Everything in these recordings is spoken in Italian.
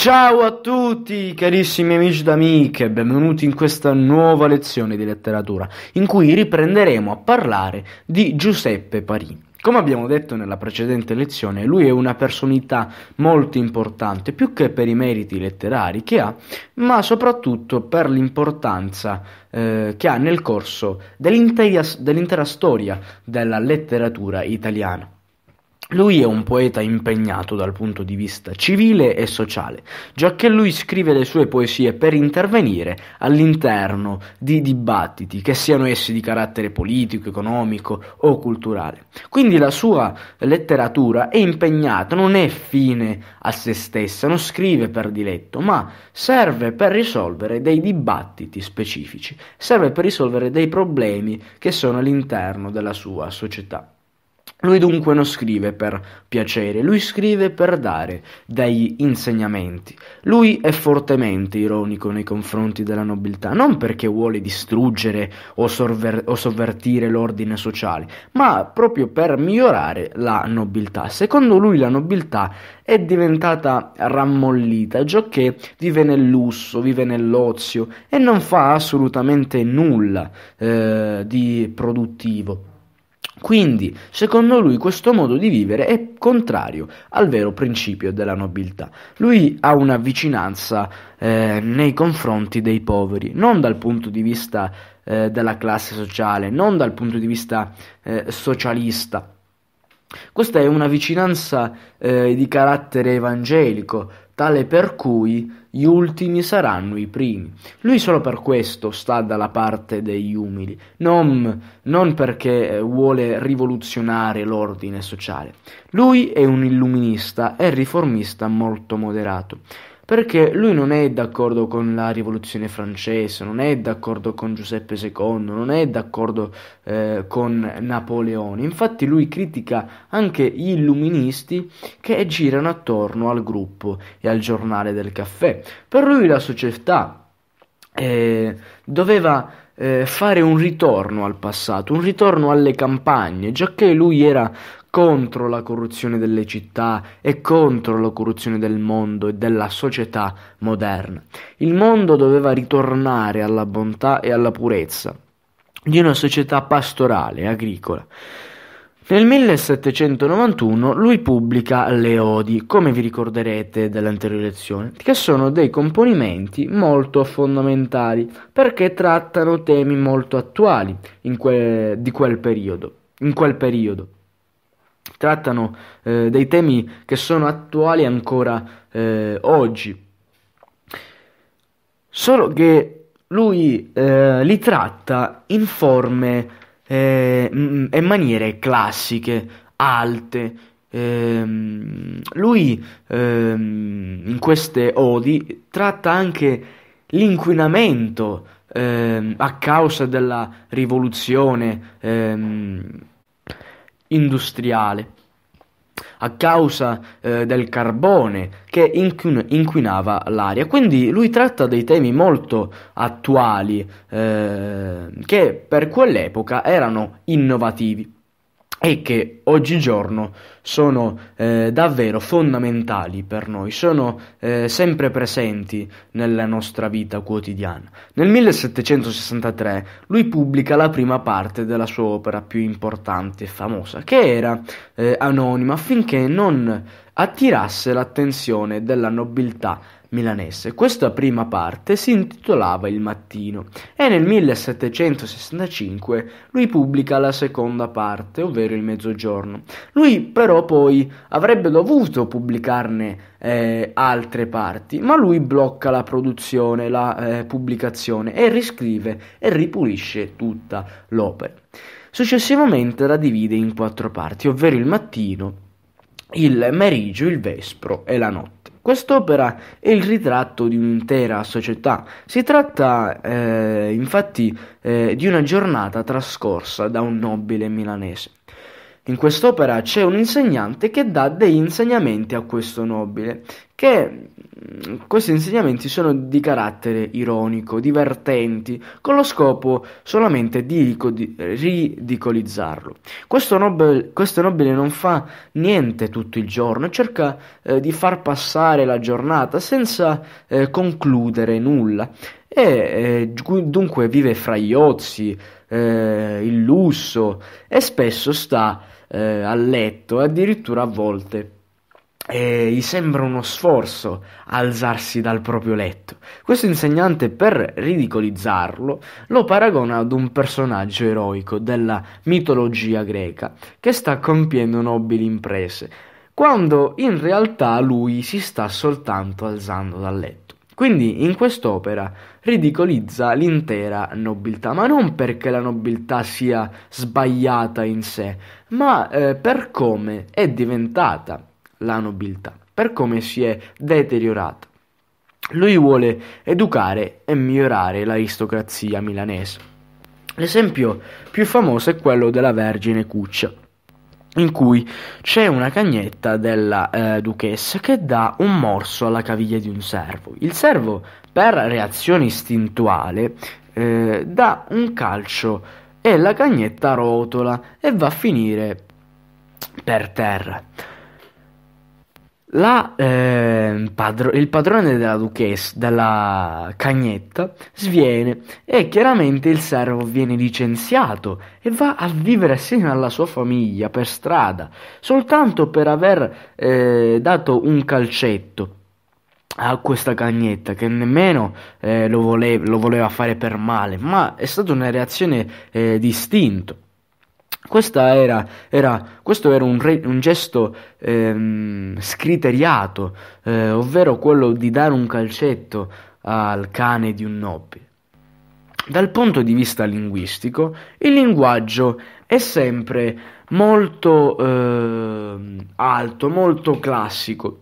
Ciao a tutti carissimi amici ed amiche, benvenuti in questa nuova lezione di letteratura in cui riprenderemo a parlare di Giuseppe Parì. Come abbiamo detto nella precedente lezione, lui è una personalità molto importante, più che per i meriti letterari che ha, ma soprattutto per l'importanza eh, che ha nel corso dell'intera, dell'intera storia della letteratura italiana. Lui è un poeta impegnato dal punto di vista civile e sociale, giacché lui scrive le sue poesie per intervenire all'interno di dibattiti, che siano essi di carattere politico, economico o culturale. Quindi la sua letteratura è impegnata, non è fine a se stessa, non scrive per diletto, ma serve per risolvere dei dibattiti specifici, serve per risolvere dei problemi che sono all'interno della sua società. Lui dunque non scrive per piacere, lui scrive per dare degli insegnamenti. Lui è fortemente ironico nei confronti della nobiltà, non perché vuole distruggere o, sorver- o sovvertire l'ordine sociale, ma proprio per migliorare la nobiltà. Secondo lui la nobiltà è diventata rammollita, ciò che vive nel lusso, vive nell'ozio e non fa assolutamente nulla eh, di produttivo. Quindi, secondo lui, questo modo di vivere è contrario al vero principio della nobiltà. Lui ha una vicinanza eh, nei confronti dei poveri, non dal punto di vista eh, della classe sociale, non dal punto di vista eh, socialista. Questa è una vicinanza eh, di carattere evangelico, tale per cui gli ultimi saranno i primi. Lui solo per questo sta dalla parte degli umili, non, non perché eh, vuole rivoluzionare l'ordine sociale. Lui è un illuminista e riformista molto moderato perché lui non è d'accordo con la rivoluzione francese, non è d'accordo con Giuseppe II, non è d'accordo eh, con Napoleone. Infatti lui critica anche gli illuministi che girano attorno al gruppo e al giornale del caffè. Per lui la società eh, doveva eh, fare un ritorno al passato, un ritorno alle campagne, giacché lui era contro la corruzione delle città e contro la corruzione del mondo e della società moderna. Il mondo doveva ritornare alla bontà e alla purezza di una società pastorale, agricola. Nel 1791 lui pubblica Le Odi, come vi ricorderete dall'anteriore lezione, che sono dei componimenti molto fondamentali perché trattano temi molto attuali que di quel periodo. In quel periodo. Trattano eh, dei temi che sono attuali ancora eh, oggi. Solo che lui eh, li tratta in forme eh, mm, mm, e maniere classiche, alte. Ehm, lui ehm, in queste odi tratta anche l'inquinamento ehm, a causa della rivoluzione ehm, industriale a causa eh, del carbone che inquin- inquinava l'aria. Quindi lui tratta dei temi molto attuali eh, che per quell'epoca erano innovativi e che oggigiorno sono eh, davvero fondamentali per noi, sono eh, sempre presenti nella nostra vita quotidiana. Nel 1763 lui pubblica la prima parte della sua opera più importante e famosa, che era eh, anonima affinché non attirasse l'attenzione della nobiltà milanese. Questa prima parte si intitolava Il mattino e nel 1765 lui pubblica la seconda parte, ovvero Il mezzogiorno. Lui però poi avrebbe dovuto pubblicarne eh, altre parti, ma lui blocca la produzione, la eh, pubblicazione e riscrive e ripulisce tutta l'opera. Successivamente la divide in quattro parti, ovvero il mattino, il meriggio, il vespro e la notte. Quest'opera è il ritratto di un'intera società. Si tratta eh, infatti eh, di una giornata trascorsa da un nobile milanese in quest'opera c'è un insegnante che dà dei insegnamenti a questo nobile, che mm, questi insegnamenti sono di carattere ironico, divertenti, con lo scopo solamente di ridicolizzarlo. Questo nobile, questo nobile non fa niente tutto il giorno, cerca eh, di far passare la giornata senza eh, concludere nulla e eh, dunque vive fra gli ozi, eh, il lusso e spesso sta eh, a letto, addirittura a volte eh, gli sembra uno sforzo alzarsi dal proprio letto. Questo insegnante, per ridicolizzarlo, lo paragona ad un personaggio eroico della mitologia greca che sta compiendo nobili imprese, quando in realtà lui si sta soltanto alzando dal letto. Quindi in quest'opera ridicolizza l'intera nobiltà, ma non perché la nobiltà sia sbagliata in sé, ma eh, per come è diventata la nobiltà, per come si è deteriorata. Lui vuole educare e migliorare l'aristocrazia milanese. L'esempio più famoso è quello della Vergine Cuccia in cui c'è una cagnetta della eh, duchessa che dà un morso alla caviglia di un servo. Il servo, per reazione istintuale, eh, dà un calcio e la cagnetta rotola e va a finire per terra. La, eh, padro, il padrone della duchessa, della cagnetta, sviene e chiaramente il servo viene licenziato e va a vivere assieme alla sua famiglia per strada, soltanto per aver eh, dato un calcetto a questa cagnetta che nemmeno eh, lo, voleva, lo, voleva, fare per male, ma è stata una reazione eh, distinta era, era, questo era un, re, un gesto ehm, scriteriato, eh, ovvero quello di dare un calcetto al cane di un nobile. Dal punto di vista linguistico, il linguaggio è sempre molto eh, alto, molto classico,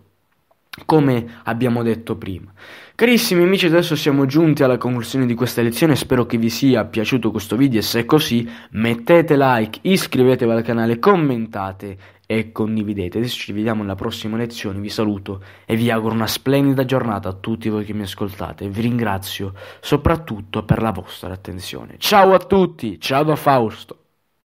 come abbiamo detto prima. Carissimi amici, adesso siamo giunti alla conclusione di questa lezione, spero che vi sia piaciuto questo video e se è così mettete like, iscrivetevi al canale, commentate e condividete. Adesso ci vediamo nella prossima lezione, vi saluto e vi auguro una splendida giornata a tutti voi che mi ascoltate, vi ringrazio soprattutto per la vostra attenzione. Ciao a tutti, ciao da Fausto!